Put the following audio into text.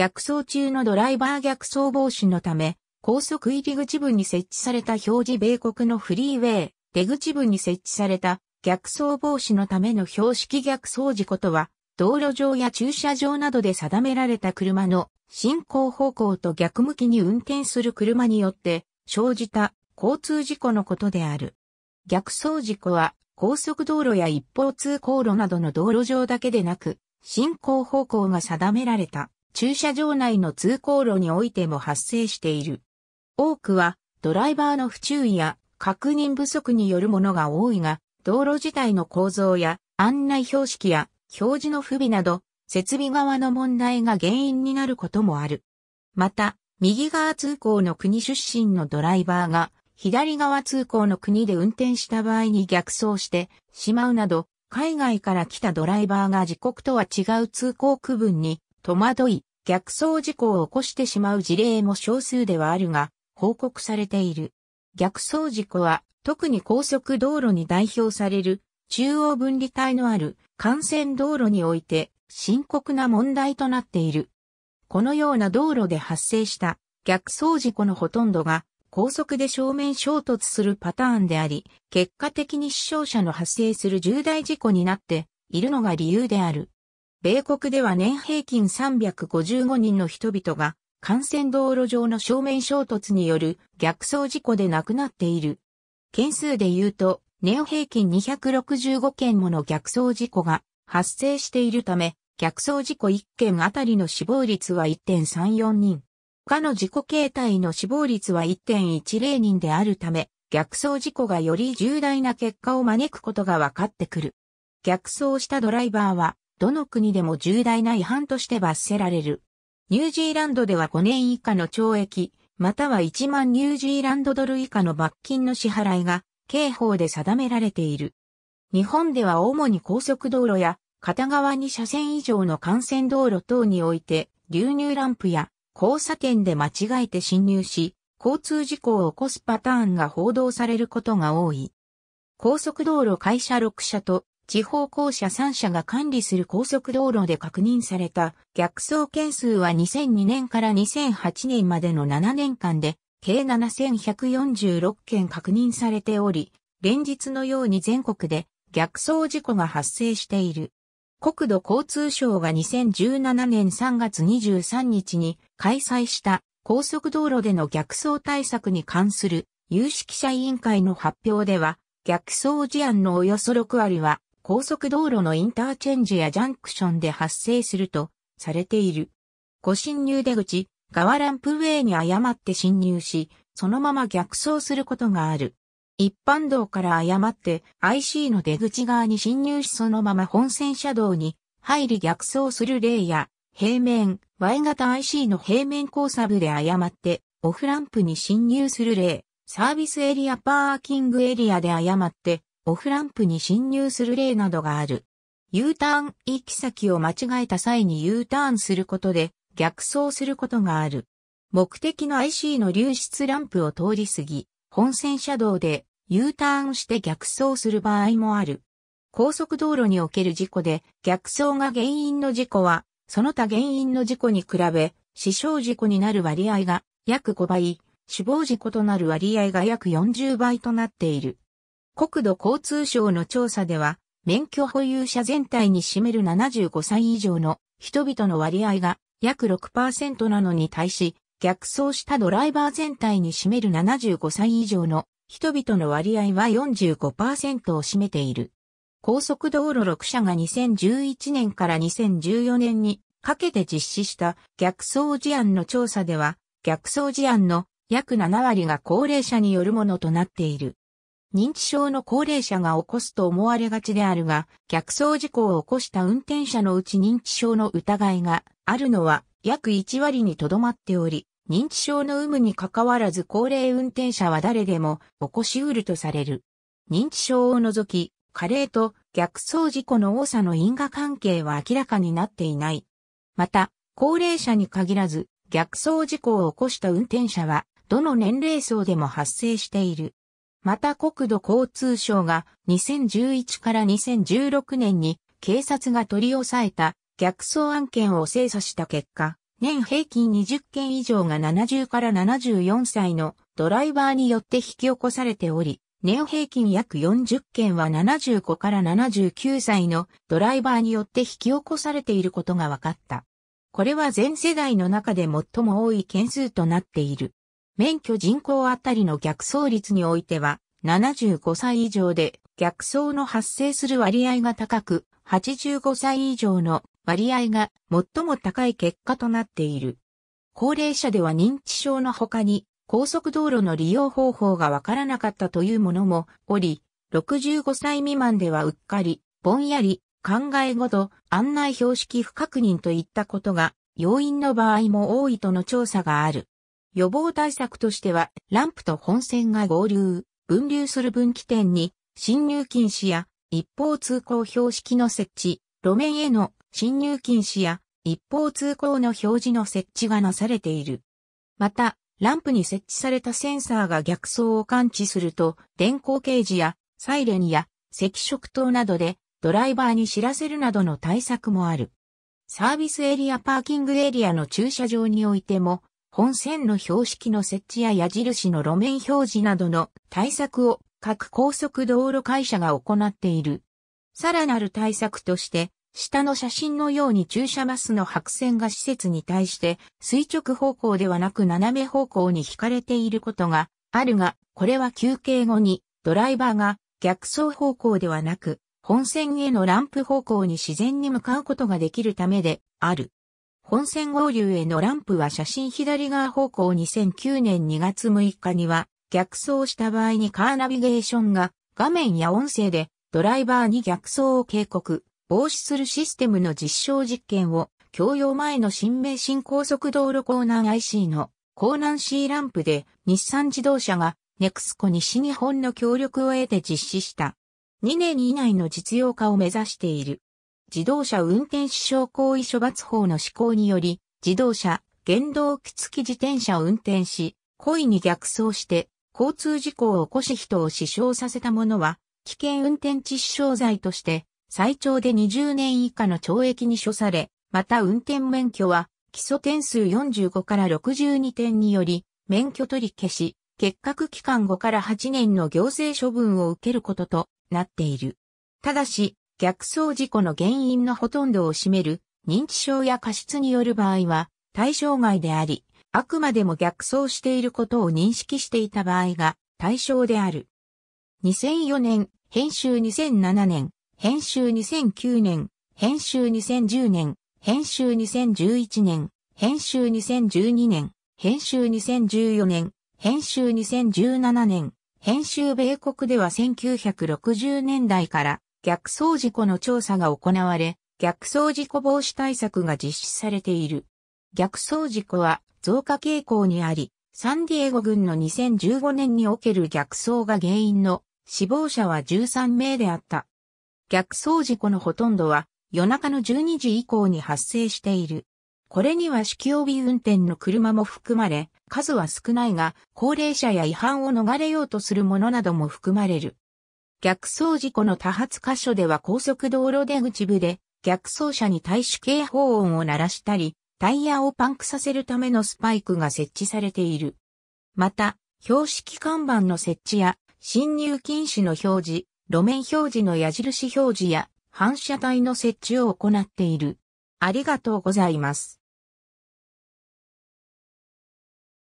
逆走中のドライバー逆走防止のため、高速入り口部に設置された表示米国のフリーウェイ、出口部に設置された逆走防止のための標識逆走事故とは、道路上や駐車場などで定められた車の進行方向と逆向きに運転する車によって生じた交通事故のことである。逆走事故は高速道路や一方通行路などの道路上だけでなく、進行方向が定められた駐車場内の通行路においても発生している。多くはドライバーの不注意や確認不足によるものが多いが、道路自体の構造や案内標識や表示の不備など、設備側の問題が原因になることもある。また、右側通行の国出身のドライバーが、左側通行の国で運転した場合に逆走してしまうなど、海外から来たドライバーが自国とは違う通行区分に戸惑い、逆走事故を起こしてしまう事例も少数ではあるが、報告されている。逆走事故は、特に高速道路に代表される、中央分離帯のある幹線道路において、深刻な問題となっている。このような道路で発生した逆走事故のほとんどが高速で正面衝突するパターンであり、結果的に死傷者の発生する重大事故になっているのが理由である。米国では年平均355人の人々が幹線道路上の正面衝突による逆走事故で亡くなっている。件数で言うと、年平均265件もの逆走事故が発生しているため、逆走事故1件あたりの死亡率は1.34人。他の事故形態の死亡率は1.10人であるため、逆走事故がより重大な結果を招くことが分かってくる。逆走したドライバーはどの国でも重大な違反として罰せられる。ニュージーランドでは5年以下の懲役、または1万ニュージーランドドル以下の罰金の支払いが、刑法で定められている。日本では主に高速道路や、片側2車線以上の幹線道路等において、流入ランプや交差点で間違えて侵入し、交通事故を起こすパターンが報道されることが多い。高速道路会社6社と地方公社3社が管理する高速道路で確認された逆走件数は2002年から2008年までの7年間で計7146件確認されており、連日のように全国で逆走事故が発生している。国土交通省が2017年3月23日に開催した高速道路での逆走対策に関する有識者委員会の発表では、逆走事案のおよそ6割は高速道路のインターチェンジやジャンクションで発生するとされている。ご侵入出口、側ランプウェイに誤って侵入し、そのまま逆走することがある。一般道から誤って IC の出口側に侵入しそのまま本線車道に入り逆走する例や、平面、Y 型 IC の平面交差部で誤ってオフランプに侵入する例、サービスエリアパーキングエリアで誤ってオフランプに侵入する例などがある。U ターン行き先を間違えた際に U ターンすることで逆走することがある。目的の IC の流出ランプを通り過ぎ、本線車道で U ターンして逆走する場合もある。高速道路における事故で逆走が原因の事故は、その他原因の事故に比べ、死傷事故になる割合が約5倍、死亡事故となる割合が約40倍となっている。国土交通省の調査では、免許保有者全体に占める75歳以上の人々の割合が約6%なのに対し、逆走したドライバー全体に占める75歳以上の人々の割合は45%を占めている。高速道路6社が2011年から2014年にかけて実施した逆走事案の調査では、逆走事案の約7割が高齢者によるものとなっている。認知症の高齢者が起こすと思われがちであるが、逆走事故を起こした運転者のうち認知症の疑いがあるのは約1割にとどまっており、認知症の有無に関わらず高齢運転者は誰でも起こし得るとされる。認知症を除き、加齢と逆走事故の多さの因果関係は明らかになっていない。また、高齢者に限らず、逆走事故を起こした運転者は、どの年齢層でも発生している。また国土交通省が2011から2016年に警察が取り押さえた逆走案件を精査した結果、年平均20件以上が70から74歳のドライバーによって引き起こされており、年平均約40件は75から79歳のドライバーによって引き起こされていることが分かった。これは全世代の中で最も多い件数となっている。免許人口あたりの逆走率においては、75歳以上で逆走の発生する割合が高く、85歳以上の割合が最も高い結果となっている。高齢者では認知症の他に高速道路の利用方法がわからなかったというものもおり、65歳未満ではうっかり、ぼんやり、考えごと、案内標識不確認といったことが要因の場合も多いとの調査がある。予防対策としては、ランプと本線が合流、分流する分岐点に、進入禁止や、一方通行標識の設置、路面への進入禁止や、一方通行の表示の設置がなされている。また、ランプに設置されたセンサーが逆走を感知すると、電光掲示や、サイレンや、赤色灯などで、ドライバーに知らせるなどの対策もある。サービスエリアパーキングエリアの駐車場においても、本線の標識の設置や矢印の路面表示などの対策を各高速道路会社が行っている。さらなる対策として、下の写真のように駐車バスの白線が施設に対して垂直方向ではなく斜め方向に引かれていることがあるが、これは休憩後にドライバーが逆走方向ではなく本線へのランプ方向に自然に向かうことができるためである。本線合流へのランプは写真左側方向2009年2月6日には逆走した場合にカーナビゲーションが画面や音声でドライバーに逆走を警告、防止するシステムの実証実験を共用前の新名神高速道路港南 IC の港南 C ランプで日産自動車がネクスコ西日本の協力を得て実施した。2年以内の実用化を目指している。自動車運転死傷行為処罰法の施行により、自動車、原動機付き自転車を運転し、故意に逆走して、交通事故を起こし人を死傷させた者は、危険運転致死傷罪として、最長で20年以下の懲役に処され、また運転免許は、基礎点数45から62点により、免許取り消し、結核期間5から8年の行政処分を受けることとなっている。ただし、逆走事故の原因のほとんどを占める認知症や過失による場合は対象外であり、あくまでも逆走していることを認識していた場合が対象である。2004年、編集2007年、編集2009年、編集2010年、編集2011年、編集2012年、編集2014年、編集2017年、編集米国では1960年代から逆走事故の調査が行われ、逆走事故防止対策が実施されている。逆走事故は増加傾向にあり、サンディエゴ軍の2015年における逆走が原因の死亡者は13名であった。逆走事故のほとんどは夜中の12時以降に発生している。これには酒気帯運転の車も含まれ、数は少ないが、高齢者や違反を逃れようとする者なども含まれる。逆走事故の多発箇所では高速道路出口部で逆走車に対し警報音を鳴らしたり、タイヤをパンクさせるためのスパイクが設置されている。また、標識看板の設置や、進入禁止の表示、路面表示の矢印表示や、反射体の設置を行っている。ありがとうございます。